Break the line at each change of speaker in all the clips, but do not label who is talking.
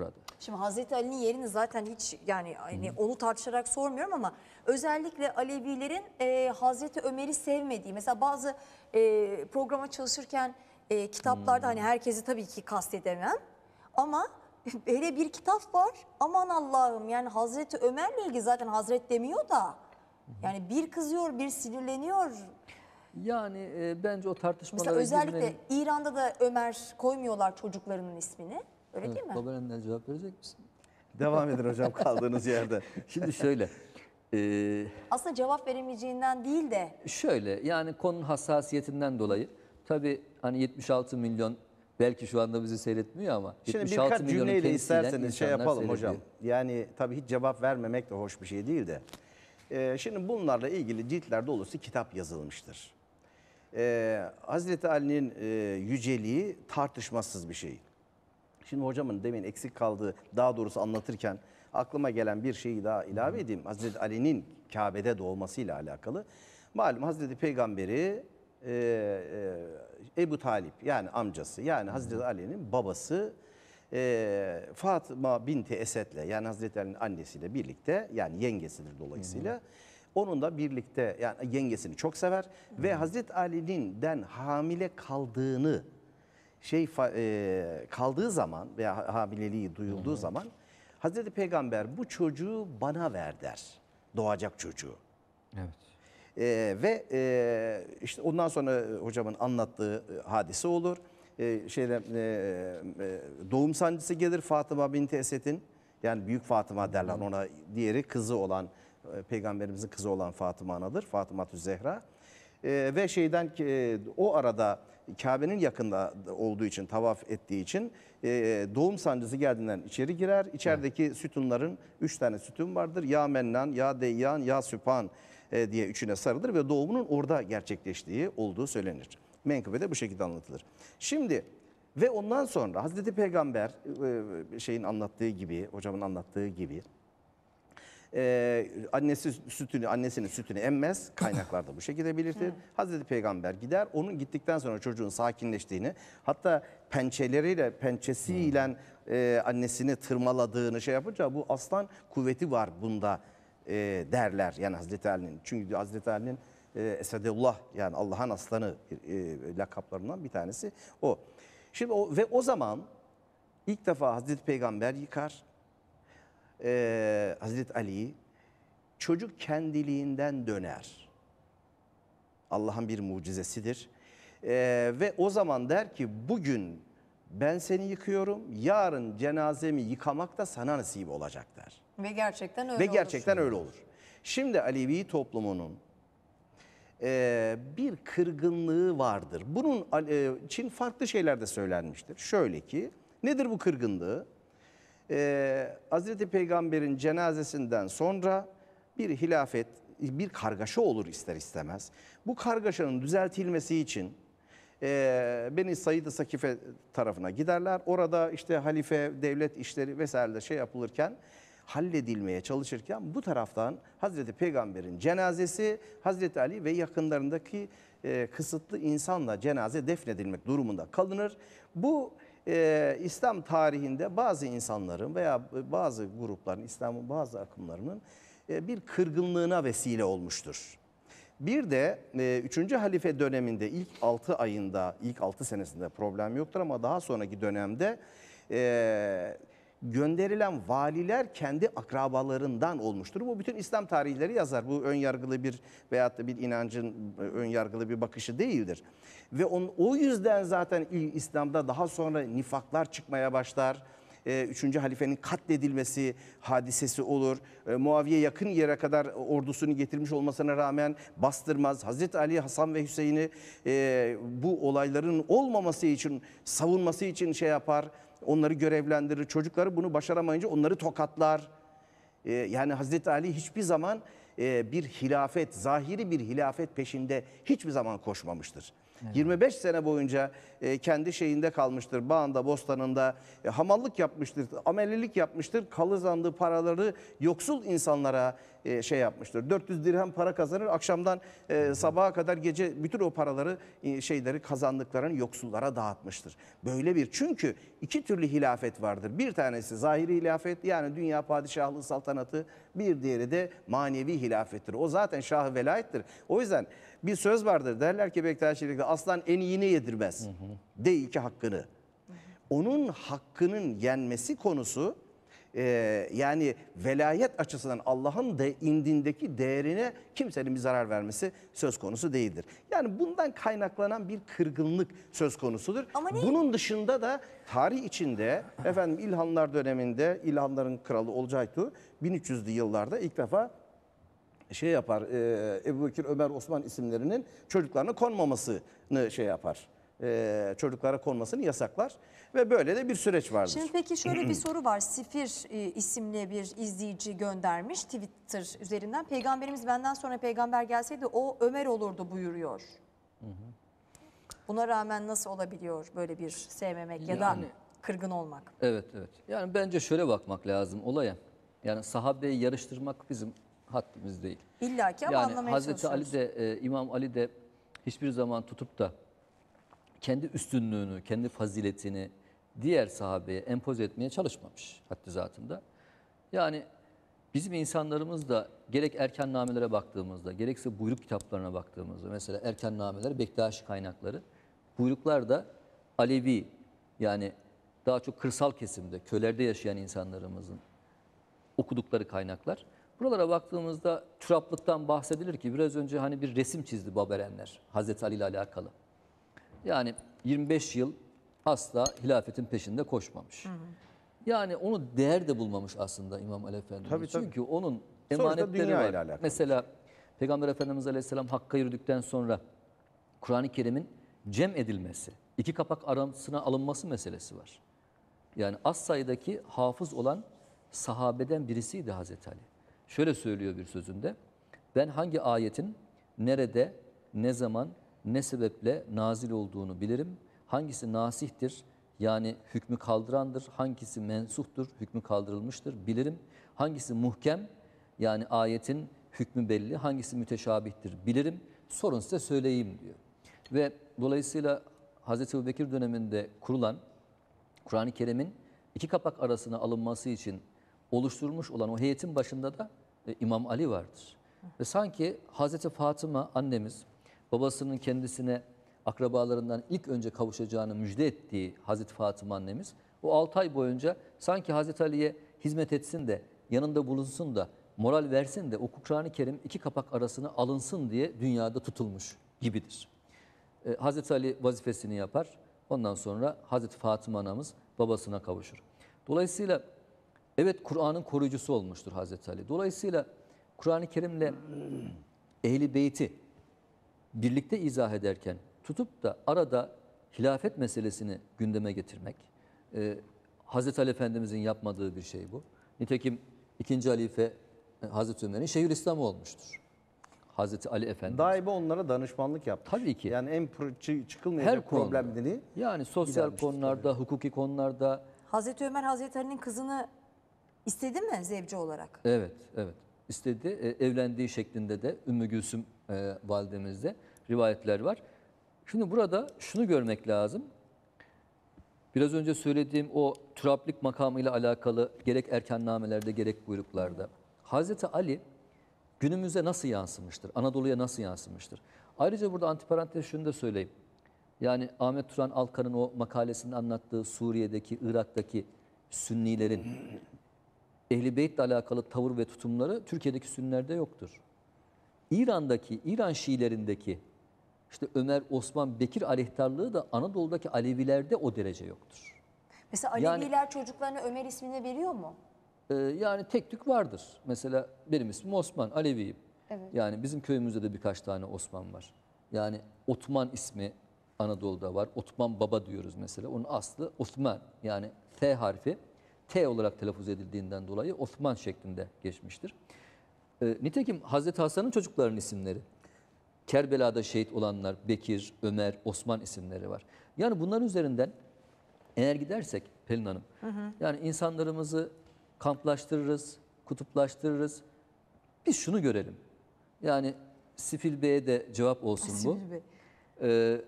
burada.
Şimdi Hazreti Ali'nin yerini zaten hiç yani hani onu tartışarak sormuyorum ama özellikle Alevilerin e, Hazreti Ömer'i sevmediği mesela bazı e, programa çalışırken e, kitaplarda hani herkesi tabii ki kastedemem ama böyle bir kitap var aman Allah'ım yani Hazreti Ömer'le ilgili zaten Hazret demiyor da yani bir kızıyor bir sinirleniyor. Yani
e, bence o tartışmalara Mesela özellikle girmenin-
İran'da da Ömer koymuyorlar çocuklarının ismini. Öyle evet,
değil
mi? Babaannene cevap verecek misin?
Devam edin hocam kaldığınız yerde. Şimdi şöyle. E,
Aslında cevap veremeyeceğinden değil de.
Şöyle yani konun hassasiyetinden dolayı. Tabii hani 76 milyon belki şu anda bizi seyretmiyor ama. Şimdi birkaç cümleyle isterseniz şey yapalım hocam.
Yani tabii hiç cevap vermemek de hoş bir şey değil de. Ee, şimdi bunlarla ilgili ciltler dolusu kitap yazılmıştır. Ee, Hazreti Ali'nin e, yüceliği tartışmasız bir şey. Şimdi hocamın demin eksik kaldığı daha doğrusu anlatırken aklıma gelen bir şeyi daha ilave edeyim. Hazreti Ali'nin Kabe'de doğmasıyla alakalı. Malum Hazreti Peygamberi e, e, Ebu Talip yani amcası yani Hazreti Ali'nin babası e, Fatıma binti Esed'le yani Hazreti Ali'nin annesiyle birlikte yani yengesidir dolayısıyla. Onun da birlikte yani yengesini çok sever hı hı. ve Hazreti Ali'nin den hamile kaldığını şey e, kaldığı zaman veya hamileliği duyulduğu hı hı. zaman Hazreti Peygamber bu çocuğu bana ver der. Doğacak çocuğu. Evet. Ee, ve e, işte ondan sonra e, hocamın anlattığı e, hadise olur. Ee, şeyle e, e, doğum sancısı gelir Fatıma binti Esed'in. Yani büyük Fatıma derler ona. Diğeri kızı olan peygamberimizin kızı olan Fatıma anadır. Fatıma Zehra. E, ve şeyden ki o arada Kabe'nin yakında olduğu için, tavaf ettiği için e, doğum sancısı geldiğinden içeri girer. İçerideki evet. sütunların 3 tane sütun vardır. Ya Mennan, Ya Deyyan, Ya Süphan e, diye üçüne sarılır ve doğumunun orada gerçekleştiği olduğu söylenir. Menkıbede bu şekilde anlatılır. Şimdi ve ondan sonra Hazreti Peygamber e, e şeyin anlattığı gibi, hocamın anlattığı gibi ee, annesi sütünü, annesinin sütünü emmez. kaynaklarda bu şekilde belirtir. Hazreti Peygamber gider. Onun gittikten sonra çocuğun sakinleştiğini hatta pençeleriyle, pençesiyle hmm. e, annesini tırmaladığını şey yapınca bu aslan kuvveti var bunda e, derler. Yani Hazreti Ali'nin. Çünkü Hazreti Ali'nin e, Esedullah yani Allah'ın aslanı e, lakaplarından bir tanesi o. Şimdi o ve o zaman ilk defa Hazreti Peygamber yıkar e, Hazreti Ali'yi çocuk kendiliğinden döner. Allah'ın bir mucizesidir. E, ve o zaman der ki bugün ben seni yıkıyorum yarın cenazemi yıkamak da sana nasip olacak der.
Ve gerçekten öyle Ve
gerçekten öyle olur. Şimdi Alevi toplumunun e, bir kırgınlığı vardır. Bunun e, için farklı şeyler de söylenmiştir. Şöyle ki nedir bu kırgınlığı? e, Hazreti Peygamber'in cenazesinden sonra bir hilafet, bir kargaşa olur ister istemez. Bu kargaşanın düzeltilmesi için e, Beni Said-i Sakife tarafına giderler. Orada işte halife, devlet işleri vesaire şey yapılırken halledilmeye çalışırken bu taraftan Hazreti Peygamber'in cenazesi Hazreti Ali ve yakınlarındaki e, kısıtlı insanla cenaze defnedilmek durumunda kalınır. Bu e, İslam tarihinde bazı insanların veya bazı grupların, İslam'ın bazı akımlarının e, bir kırgınlığına vesile olmuştur. Bir de e, 3. halife döneminde ilk 6 ayında, ilk 6 senesinde problem yoktur ama daha sonraki dönemde e, gönderilen valiler kendi akrabalarından olmuştur. Bu bütün İslam tarihleri yazar. Bu ön yargılı bir veyahut da bir inancın e, ön yargılı bir bakışı değildir. Ve on, o yüzden zaten İslam'da daha sonra nifaklar çıkmaya başlar. Ee, üçüncü halifenin katledilmesi hadisesi olur. Ee, Muaviye yakın yere kadar ordusunu getirmiş olmasına rağmen bastırmaz. Hazreti Ali, Hasan ve Hüseyin'i ee, bu olayların olmaması için, savunması için şey yapar. Onları görevlendirir. Çocukları bunu başaramayınca onları tokatlar. Yani Hazreti Ali hiçbir zaman bir hilafet, zahiri bir hilafet peşinde hiçbir zaman koşmamıştır. Evet. 25 sene boyunca e, kendi şeyinde kalmıştır. Bağında, bostanında e, hamallık yapmıştır, amelilik yapmıştır. Kalızandığı paraları yoksul insanlara e, şey yapmıştır. 400 dirhem para kazanır. Akşamdan e, sabaha kadar gece bütün o paraları e, şeyleri kazandıklarını yoksullara dağıtmıştır. Böyle bir çünkü iki türlü hilafet vardır. Bir tanesi zahiri hilafet yani dünya padişahlığı saltanatı bir diğeri de manevi hilafettir. O zaten şah velayettir. O yüzden bir söz vardır derler ki Bektaşilik'te aslan en iyini yedirmez. değil ki hakkını. Onun hakkının yenmesi konusu e, yani velayet açısından Allah'ın de indindeki değerine kimsenin bir zarar vermesi söz konusu değildir. Yani bundan kaynaklanan bir kırgınlık söz konusudur. Ama Bunun dışında da tarih içinde efendim İlhanlar döneminde İlhanların kralı Olcaytu 1300'lü yıllarda ilk defa şey yapar e, Ebu Bekir, Ömer, Osman isimlerinin çocuklarına konmamasını şey yapar e, çocuklara konmasını yasaklar ve böyle de bir süreç vardır. Şimdi peki şöyle bir
soru var. Sifir e, isimli bir izleyici göndermiş Twitter üzerinden. Peygamberimiz benden sonra peygamber gelseydi o Ömer olurdu buyuruyor. Buna rağmen nasıl olabiliyor böyle bir sevmemek yani, ya da kırgın olmak?
Evet evet. Yani bence şöyle bakmak lazım olaya. Yani sahabeyi yarıştırmak bizim haddimiz değil. İlla ki ama yani anlamaya Hazreti Ali de e, İmam Ali de hiçbir zaman tutup da kendi üstünlüğünü, kendi faziletini diğer sahabeye empoze etmeye çalışmamış haddi zatında. Yani bizim insanlarımız da gerek erken namelere baktığımızda, gerekse buyruk kitaplarına baktığımızda, mesela erken nameler, Bektaşi kaynakları, buyruklar da Alevi yani daha çok kırsal kesimde, kölerde yaşayan insanlarımızın okudukları kaynaklar. Buralara baktığımızda çuraplıktan bahsedilir ki biraz önce hani bir resim çizdi Baberenler Hazreti Ali ile alakalı. Yani 25 yıl asla hilafetin peşinde koşmamış. Hı hı. Yani onu değer de bulmamış aslında İmam Ali Efendimiz. Tabii, tabii. Çünkü onun emanetleri var. Alakalı. Mesela Peygamber Efendimiz Aleyhisselam Hakk'a yürüdükten sonra Kur'an-ı Kerim'in cem edilmesi, iki kapak arasına alınması meselesi var. Yani az sayıdaki hafız olan sahabeden birisiydi Hazreti Ali. Şöyle söylüyor bir sözünde. Ben hangi ayetin nerede, ne zaman, ne sebeple nazil olduğunu bilirim. Hangisi nasihtir yani hükmü kaldırandır, hangisi mensuhtur, hükmü kaldırılmıştır bilirim. Hangisi muhkem yani ayetin hükmü belli, hangisi müteşabihtir bilirim. Sorun size söyleyeyim diyor. Ve dolayısıyla Hz. Ebu döneminde kurulan Kur'an-ı Kerim'in iki kapak arasına alınması için oluşturmuş olan o heyetin başında da e, İmam Ali vardır. Ve sanki Hazreti Fatıma annemiz babasının kendisine akrabalarından ilk önce kavuşacağını müjde ettiği Hazreti Fatıma annemiz o 6 ay boyunca sanki Hazreti Ali'ye hizmet etsin de yanında bulunsun da moral versin de o Kur'an-ı Kerim iki kapak arasını alınsın diye dünyada tutulmuş gibidir. Ee, Hazreti Ali vazifesini yapar. Ondan sonra Hazreti Fatıma anamız babasına kavuşur. Dolayısıyla Evet Kur'an'ın koruyucusu olmuştur Hazreti Ali. Dolayısıyla Kur'an-ı Kerim'le ehli beyti birlikte izah ederken tutup da arada hilafet meselesini gündeme getirmek e, Hazreti Ali Efendimizin yapmadığı bir şey bu. Nitekim ikinci halife e, Hazreti Ömer'in Şeyhülislam'ı olmuştur. Hazreti Ali Efendi. Daima onlara danışmanlık yaptı. Tabii ki. Yani en çıkılmayacak Her problemleri. Yani sosyal konularda, tabii. hukuki konularda.
Hazreti Ömer Hazreti Ali'nin kızını İstedi mi zevci olarak?
Evet, evet. İstedi. E, evlendiği şeklinde de Ümmü Gülsüm e, validemizde rivayetler var. Şimdi burada şunu görmek lazım. Biraz önce söylediğim o türaplik makamıyla alakalı gerek erken namelerde gerek buyruklarda. Hazreti Ali günümüze nasıl yansımıştır? Anadolu'ya nasıl yansımıştır? Ayrıca burada antiparantez şunu da söyleyeyim. Yani Ahmet Turan Alkan'ın o makalesinde anlattığı Suriye'deki, Irak'taki Sünnilerin Ehli Beyt'le alakalı tavır ve tutumları Türkiye'deki Sünnilerde yoktur. İran'daki, İran Şiilerindeki işte Ömer, Osman, Bekir aleyhtarlığı da Anadolu'daki Alevilerde o derece yoktur.
Mesela Aleviler yani, çocuklarına Ömer ismini veriyor mu?
E, yani tek tük vardır. Mesela benim ismim Osman, Aleviyim. Evet. Yani bizim köyümüzde de birkaç tane Osman var. Yani Otman ismi Anadolu'da var. Otman baba diyoruz mesela. Onun aslı Osman yani T harfi. T olarak telaffuz edildiğinden dolayı Osman şeklinde geçmiştir. E, nitekim Hazreti Hasan'ın çocuklarının isimleri. Kerbela'da şehit olanlar Bekir, Ömer, Osman isimleri var. Yani bunların üzerinden eğer gidersek Pelin Hanım, hı hı. yani insanlarımızı kamplaştırırız, kutuplaştırırız. Biz şunu görelim. Yani Sifil Bey'e de cevap olsun Sifil bu. Bey. Ee,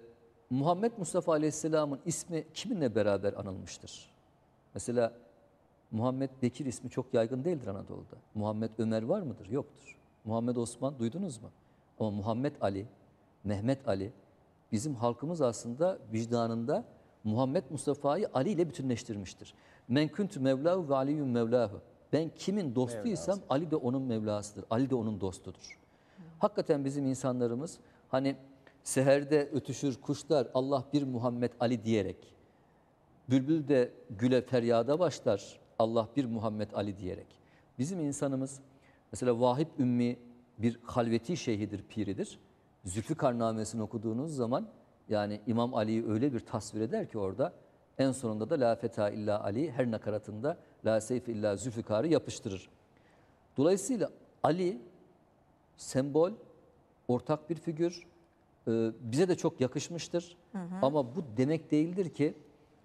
Muhammed Mustafa Aleyhisselam'ın ismi kiminle beraber anılmıştır? Mesela Muhammed Bekir ismi çok yaygın değildir Anadolu'da. Muhammed Ömer var mıdır? Yoktur. Muhammed Osman duydunuz mu? Ama Muhammed Ali, Mehmet Ali bizim halkımız aslında vicdanında Muhammed Mustafa'yı Ali ile bütünleştirmiştir. Men kuntu mevlahu ve aliyyum mevlahu. Ben kimin dostuysam Mevlası. Ali de onun mevlasıdır. Ali de onun dostudur. Hakikaten bizim insanlarımız hani seherde ötüşür kuşlar Allah bir Muhammed Ali diyerek bülbül de güle feryada başlar. Allah bir Muhammed Ali diyerek. Bizim insanımız mesela Vahip Ümmi bir halveti şeyhidir, piridir. Zülfikarnamesini okuduğunuz zaman yani İmam Ali'yi öyle bir tasvir eder ki orada en sonunda da La Feta illa Ali her nakaratında La Seyf illa Zülfikar'ı yapıştırır. Dolayısıyla Ali sembol, ortak bir figür e, bize de çok yakışmıştır. Hı hı. Ama bu demek değildir ki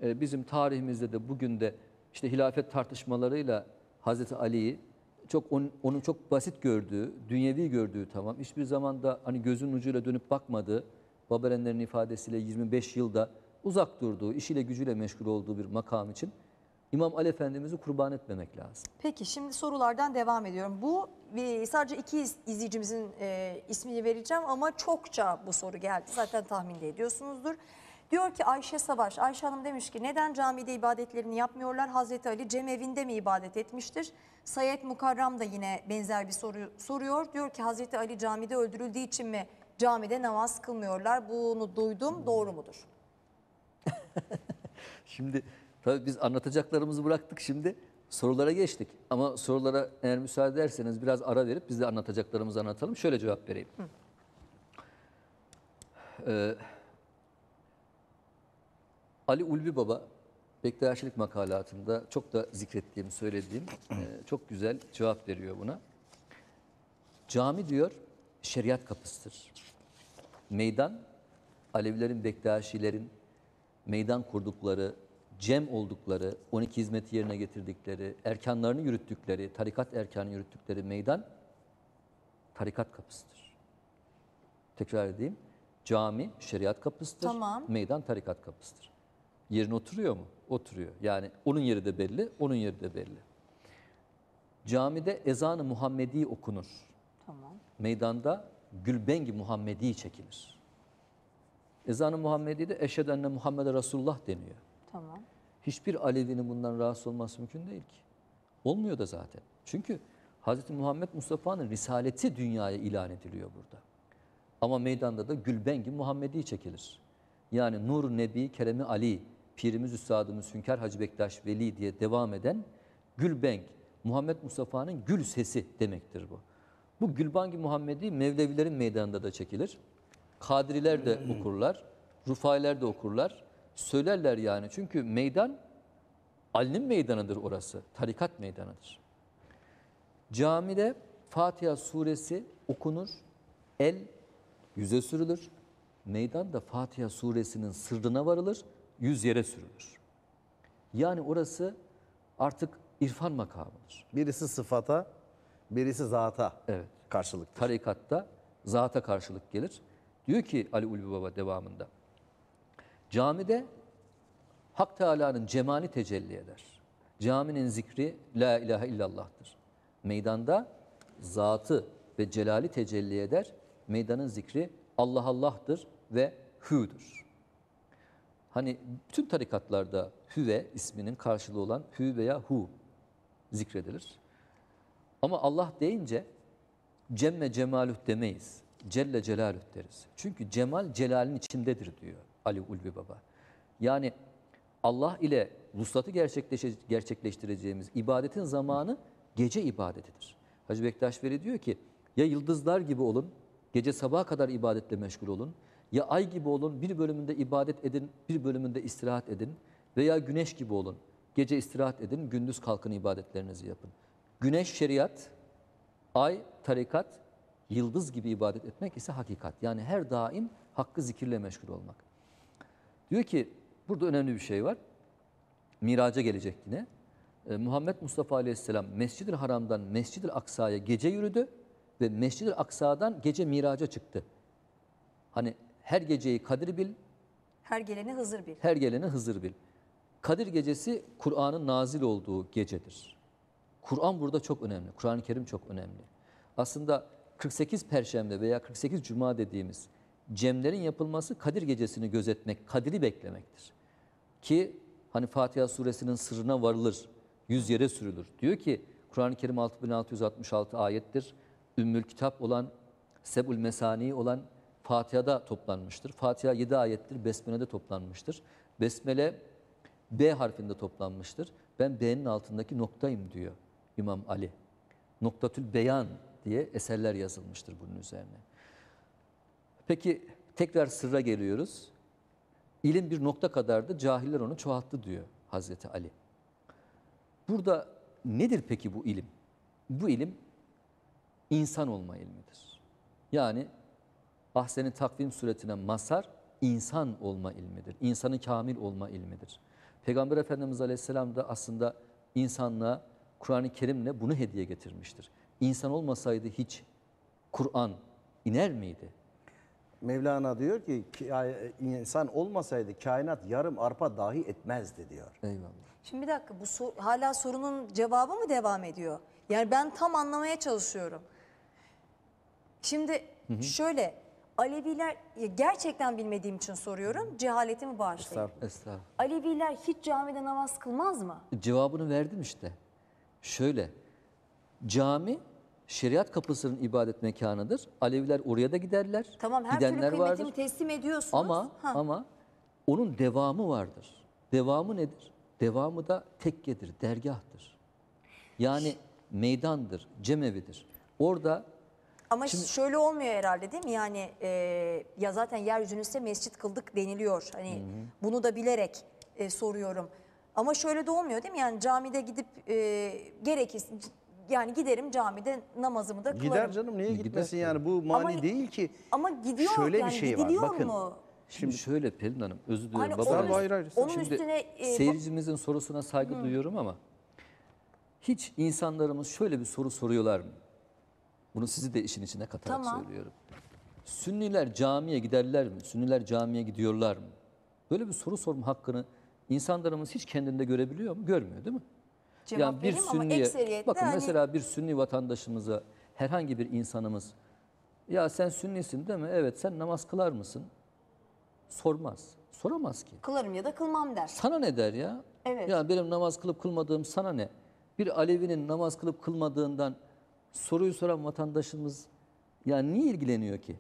e, bizim tarihimizde de bugün de işte hilafet tartışmalarıyla Hazreti Ali'yi çok onun, onun çok basit gördüğü, dünyevi gördüğü tamam. Hiçbir zaman da hani gözün ucuyla dönüp bakmadığı, Baberenlerin ifadesiyle 25 yılda uzak durduğu, işiyle gücüyle meşgul olduğu bir makam için İmam Ali Efendimiz'i kurban etmemek lazım.
Peki şimdi sorulardan devam ediyorum. Bu e, sadece iki iz, izleyicimizin e, ismini vereceğim ama çokça bu soru geldi. Zaten tahmin de ediyorsunuzdur. Diyor ki Ayşe Savaş, Ayşe Hanım demiş ki neden camide ibadetlerini yapmıyorlar? Hazreti Ali Cem evinde mi ibadet etmiştir? Sayet Mukarram da yine benzer bir soru soruyor. Diyor ki Hazreti Ali camide öldürüldüğü için mi camide namaz kılmıyorlar? Bunu duydum doğru mudur?
şimdi tabii biz anlatacaklarımızı bıraktık şimdi sorulara geçtik. Ama sorulara eğer müsaade ederseniz biraz ara verip biz de anlatacaklarımızı anlatalım. Şöyle cevap vereyim. Hı. Ee, Ali Ulvi Baba Bektaşilik makalatında çok da zikrettiğim, söylediğim e, çok güzel cevap veriyor buna. Cami diyor şeriat kapısıdır. Meydan Alevilerin, Bektaşilerin meydan kurdukları, cem oldukları, 12 hizmeti yerine getirdikleri, erkanlarını yürüttükleri, tarikat erkanı yürüttükleri meydan tarikat kapısıdır. Tekrar edeyim. Cami şeriat kapısıdır. Tamam. Meydan tarikat kapısıdır. Yerine oturuyor mu? Oturuyor. Yani onun yeri de belli, onun yeri de belli. Camide ezanı Muhammedi okunur. Tamam. Meydanda Gülbengi Muhammedi çekilir. Ezanı Muhammedi de Eşedenle Muhammed'e Resulullah deniyor. Tamam. Hiçbir Alevinin bundan rahatsız olması mümkün değil ki. Olmuyor da zaten. Çünkü Hz. Muhammed Mustafa'nın risaleti dünyaya ilan ediliyor burada. Ama meydanda da Gülbengi Muhammedi çekilir. Yani Nur Nebi Keremi Ali Pirimiz Üstadımız Hünkar Hacı Bektaş Veli diye devam eden Gülbenk, Muhammed Mustafa'nın gül sesi demektir bu. Bu Gülbangi Muhammedi Mevlevilerin meydanında da çekilir. Kadriler de hmm. okurlar, Rufailer de okurlar. Söylerler yani çünkü meydan alim meydanıdır orası, tarikat meydanıdır. Camide Fatiha suresi okunur, el yüze sürülür. meydan da Fatiha suresinin sırrına varılır yüz yere sürülür. Yani orası artık irfan makamıdır. Birisi sıfata, birisi zata evet. karşılık. Tarikatta zata karşılık gelir. Diyor ki Ali Ulvi Baba devamında. Camide Hak Teala'nın cemali tecelli eder. Caminin zikri la ilahe illallah'tır. Meydanda zatı ve celali tecelli eder. Meydanın zikri Allah Allah'tır ve hü'dür. Hani bütün tarikatlarda hüve isminin karşılığı olan hü veya hu zikredilir. Ama Allah deyince cemme cemaluh demeyiz. Celle celaluh deriz. Çünkü cemal celalin içindedir diyor Ali Ulvi Baba. Yani Allah ile vuslatı gerçekleştireceğimiz ibadetin zamanı gece ibadetidir. Hacı Bektaş Veli diyor ki ya yıldızlar gibi olun, gece sabaha kadar ibadetle meşgul olun ya ay gibi olun, bir bölümünde ibadet edin, bir bölümünde istirahat edin. Veya güneş gibi olun, gece istirahat edin, gündüz kalkın ibadetlerinizi yapın. Güneş şeriat, ay tarikat, yıldız gibi ibadet etmek ise hakikat. Yani her daim hakkı zikirle meşgul olmak. Diyor ki, burada önemli bir şey var. Miraca gelecek yine. E, Muhammed Mustafa Aleyhisselam Mescid-i Haram'dan Mescid-i Aksa'ya gece yürüdü ve Mescid-i Aksa'dan gece miraca çıktı. Hani her geceyi Kadir bil. Her geleni Hızır bil. Her geleni Hızır bil. Kadir gecesi Kur'an'ın nazil olduğu gecedir. Kur'an burada çok önemli. Kur'an-ı Kerim çok önemli. Aslında 48 Perşembe veya 48 Cuma dediğimiz cemlerin yapılması Kadir gecesini gözetmek, Kadir'i beklemektir. Ki hani Fatiha suresinin sırrına varılır, yüz yere sürülür. Diyor ki Kur'an-ı Kerim 6666 ayettir. Ümmül kitap olan, Sebul Mesani olan Fatiha'da toplanmıştır. Fatiha 7 ayettir, Besmele'de toplanmıştır. Besmele B harfinde toplanmıştır. Ben B'nin altındaki noktayım diyor İmam Ali. Noktatül Beyan diye eserler yazılmıştır bunun üzerine. Peki tekrar sırra geliyoruz. İlim bir nokta kadardı, cahiller onu çoğalttı diyor Hazreti Ali. Burada nedir peki bu ilim? Bu ilim insan olma ilmidir. Yani ahseni takvim suretine masar insan olma ilmidir. İnsanı kamil olma ilmidir. Peygamber Efendimiz Aleyhisselam da aslında insanlığa Kur'an-ı Kerim'le bunu hediye getirmiştir. İnsan olmasaydı hiç Kur'an
iner miydi? Mevlana diyor ki insan olmasaydı kainat yarım arpa dahi etmezdi diyor. Eyvallah.
Şimdi bir dakika bu sor, hala sorunun cevabı mı devam ediyor? Yani ben tam anlamaya çalışıyorum. Şimdi hı hı. şöyle Aleviler gerçekten bilmediğim için soruyorum. Cehaletimi bağışlayın.
Estağfurullah. estağfurullah.
Aleviler hiç camide namaz kılmaz mı?
Cevabını verdim işte. Şöyle. Cami şeriat kapısının ibadet mekanıdır. Aleviler oraya da giderler. Tamam her Gidenler türlü kıymetimi vardır.
teslim ediyorsunuz. Ama ama
onun devamı vardır. Devamı nedir? Devamı da tekkedir, dergahtır. Yani meydandır, cemevidir. Orada ama Şimdi, şöyle olmuyor
herhalde değil mi? Yani e, ya zaten yeryüzünü size mescit kıldık deniliyor. Hani hı. bunu da bilerek e, soruyorum. Ama şöyle de olmuyor değil mi? Yani camide gidip e, gerekirse yani giderim camide namazımı da kılarım. Gider canım niye gitmesin
yani bu mani ama, değil ki. Ama gidiyor şöyle yani bir şey gidiliyor var. Bakın, mu?
Şimdi şöyle Pelin Hanım özür dilerim Hani babam, onun, ayrı ayrı. onun şimdi üstüne, e, seyircimizin sorusuna saygı hı. duyuyorum ama hiç insanlarımız şöyle bir soru soruyorlar mı? Bunu sizi de işin içine katarak Tamam. söylüyorum. Sünniler camiye giderler mi? Sünniler camiye gidiyorlar mı? Böyle bir soru sorma hakkını insanlarımız hiç kendinde görebiliyor mu? Görmüyor değil mi? Cevap vereyim ama bakın hani- mesela bir sünni vatandaşımıza herhangi bir insanımız ya sen sünnisin değil mi? Evet sen namaz kılar mısın? Sormaz. Soramaz ki.
Kılarım ya da kılmam der.
Sana ne der ya? Evet. Ya benim namaz kılıp kılmadığım sana ne? Bir Alevinin namaz kılıp kılmadığından soruyu soran vatandaşımız yani niye ilgileniyor ki?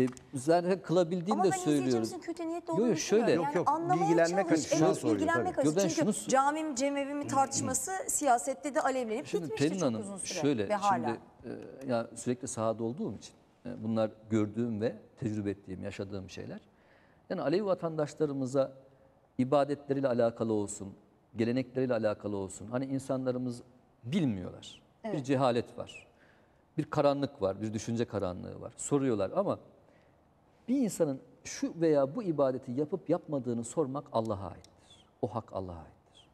E, zaten kılabildiğini de söylüyoruz. Ama ben kötü niyetli olduğunu yok, şöyle, yani yok, yok. anlamaya bilgilenmek çalış. Açısından evet, soruyor, bilgilenmek açısından. Çünkü şunu...
camim cemevimi tartışması siyasette de alevlenip şimdi bitmişti Pelin çok Hanım, uzun süre şöyle, ve hala.
Şimdi, e, ya sürekli sahada olduğum için e, bunlar gördüğüm ve tecrübe ettiğim, yaşadığım şeyler. Yani Alevi vatandaşlarımıza ibadetleriyle alakalı olsun, gelenekleriyle alakalı olsun. Hani insanlarımız bilmiyorlar. Evet. Bir cehalet var. Bir karanlık var, bir düşünce karanlığı var. Soruyorlar ama bir insanın şu veya bu ibadeti yapıp yapmadığını sormak Allah'a aittir. O hak Allah'a aittir.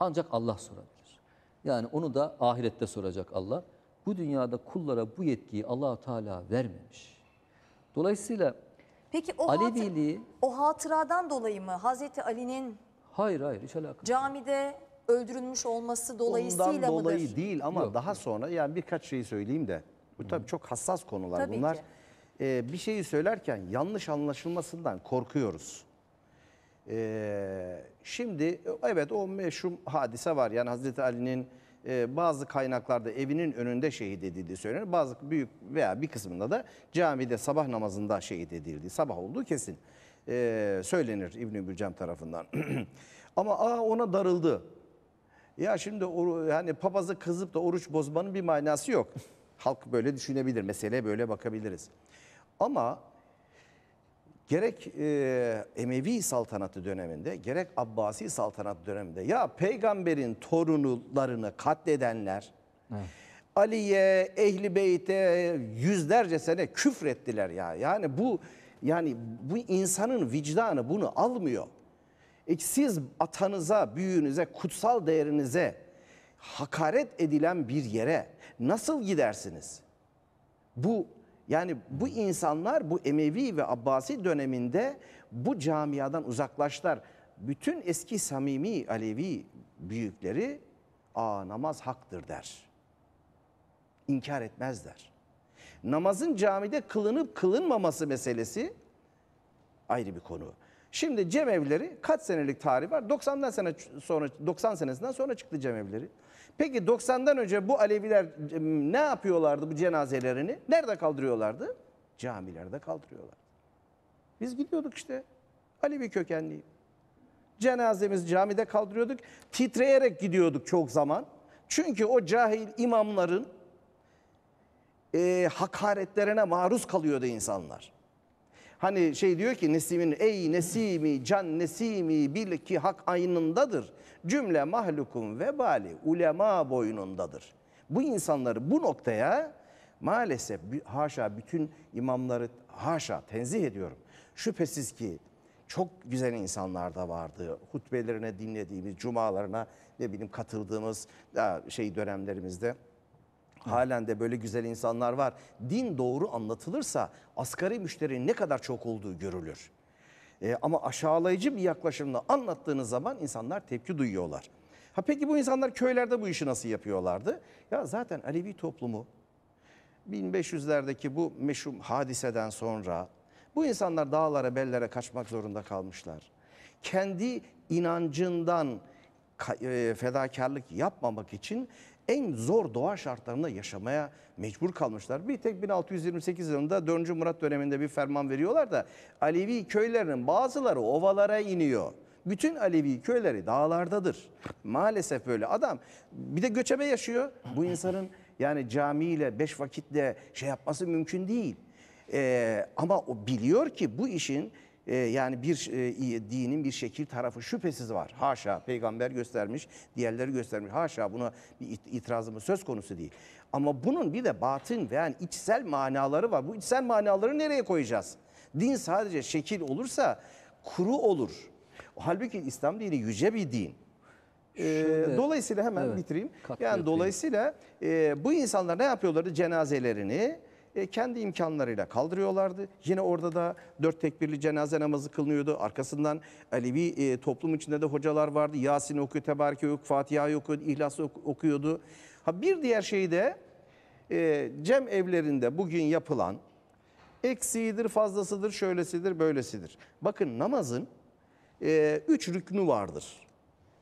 Ancak Allah sorabilir. Yani onu da ahirette soracak Allah. Bu dünyada kullara bu yetkiyi allah Teala vermemiş. Dolayısıyla
Peki o, Aleviliği, hatır, o hatıradan dolayı mı Hazreti Ali'nin
Hayır hayır hiç alakası.
Camide öldürülmüş olması dolayısıyla Ondan mıdır? dolayı değil ama Yok.
daha sonra yani birkaç şeyi söyleyeyim de. Bu tabii çok hassas konular Tabii bunlar. ki. Ee, bir şeyi söylerken yanlış anlaşılmasından korkuyoruz. Ee, şimdi evet o meşhum hadise var. Yani Hazreti Ali'nin e, bazı kaynaklarda evinin önünde şehit edildiği söylenir. Bazı büyük veya bir kısmında da camide sabah namazında şehit edildiği, sabah olduğu kesin e, söylenir İbn-i Bülcem tarafından. Ama aa ona darıldı. Ya şimdi hani papazı kızıp da oruç bozmanın bir manası yok. Halk böyle düşünebilir, meseleye böyle bakabiliriz. Ama gerek e, Emevi saltanatı döneminde gerek Abbasi saltanat döneminde ya peygamberin torunlarını katledenler evet. Ali'ye, Ehli Beyt'e yüzlerce sene küfrettiler ya. Yani bu yani bu insanın vicdanı bunu almıyor. E, siz atanıza, büyüğünüze, kutsal değerinize hakaret edilen bir yere nasıl gidersiniz? Bu yani bu insanlar bu Emevi ve Abbasi döneminde bu camiadan uzaklaştılar. Bütün eski samimi Alevi büyükleri aa namaz haktır der. İnkar etmezler. Namazın camide kılınıp kılınmaması meselesi ayrı bir konu. Şimdi cemevleri kaç senelik tarihi var? 90'dan sene sonra 90 senesinden sonra çıktı cemevleri. Peki 90'dan önce bu Aleviler ne yapıyorlardı bu cenazelerini? Nerede kaldırıyorlardı? Camilerde kaldırıyorlar. Biz gidiyorduk işte. Alevi kökenliyim. Cenazemizi camide kaldırıyorduk. Titreyerek gidiyorduk çok zaman. Çünkü o cahil imamların e, hakaretlerine maruz kalıyordu insanlar. Hani şey diyor ki Nesim'in ey Nesimi can Nesimi bil ki hak aynındadır. Cümle mahlukun vebali ulema boynundadır. Bu insanları bu noktaya maalesef haşa bütün imamları haşa tenzih ediyorum. Şüphesiz ki çok güzel insanlar da vardı. Hutbelerine dinlediğimiz, cumalarına ne bileyim katıldığımız şey dönemlerimizde. Halen de böyle güzel insanlar var. Din doğru anlatılırsa asgari müşterinin ne kadar çok olduğu görülür. E, ama aşağılayıcı bir yaklaşımla anlattığınız zaman insanlar tepki duyuyorlar. Ha peki bu insanlar köylerde bu işi nasıl yapıyorlardı? Ya zaten Alevi toplumu 1500'lerdeki bu meşhum hadiseden sonra bu insanlar dağlara, bellere kaçmak zorunda kalmışlar. Kendi inancından e, fedakarlık yapmamak için en zor doğa şartlarında yaşamaya mecbur kalmışlar. Bir tek 1628 yılında 4. Murat döneminde bir ferman veriyorlar da Alevi köylerinin bazıları ovalara iniyor. Bütün Alevi köyleri dağlardadır. Maalesef böyle adam bir de göçebe yaşıyor. Bu insanın yani camiyle beş vakitle şey yapması mümkün değil. Ee, ama o biliyor ki bu işin ee, yani bir e, dinin bir şekil tarafı şüphesiz var. Haşa peygamber göstermiş, diğerleri göstermiş. Haşa buna bir itirazımız söz konusu değil. Ama bunun bir de batın ve yani içsel manaları var. Bu içsel manaları nereye koyacağız? Din sadece şekil olursa kuru olur. Halbuki İslam dini yüce bir din. Ee, Şöyle, ee, dolayısıyla hemen evet, bitireyim. Yani yapayım. dolayısıyla e, bu insanlar ne yapıyorlardı? Cenazelerini e, kendi imkanlarıyla kaldırıyorlardı. Yine orada da dört tekbirli cenaze namazı kılınıyordu. Arkasından Alevi e, toplum içinde de hocalar vardı. Yasin okuyor, Tebareke okuyor, Fatiha okuyor, İhlas okuyordu. Ha bir diğer şey de e, cem evlerinde bugün yapılan eksiğidir, fazlasıdır, şöylesidir, böylesidir. Bakın namazın e, üç rüknü vardır.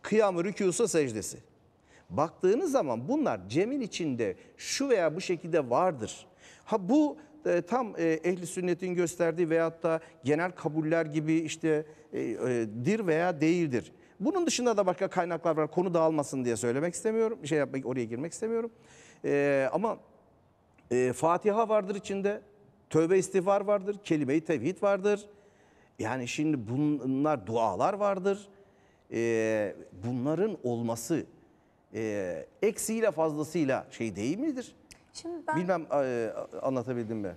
Kıyamı, ı rükûsa secdesi. Baktığınız zaman bunlar cemin içinde şu veya bu şekilde vardır. Ha bu e, tam e, ehli sünnetin gösterdiği veyahut da genel kabuller gibi işte e, e, dir veya değildir. Bunun dışında da başka kaynaklar var. Konu dağılmasın diye söylemek istemiyorum. bir Şey yapmak oraya girmek istemiyorum. E, ama e, Fatiha vardır içinde. Tövbe istiğfar vardır. Kelime-i tevhid vardır. Yani şimdi bunlar dualar vardır. E, bunların olması e, eksiyle fazlasıyla şey değil midir? Şimdi ben... Bilmem e, anlatabildim mi?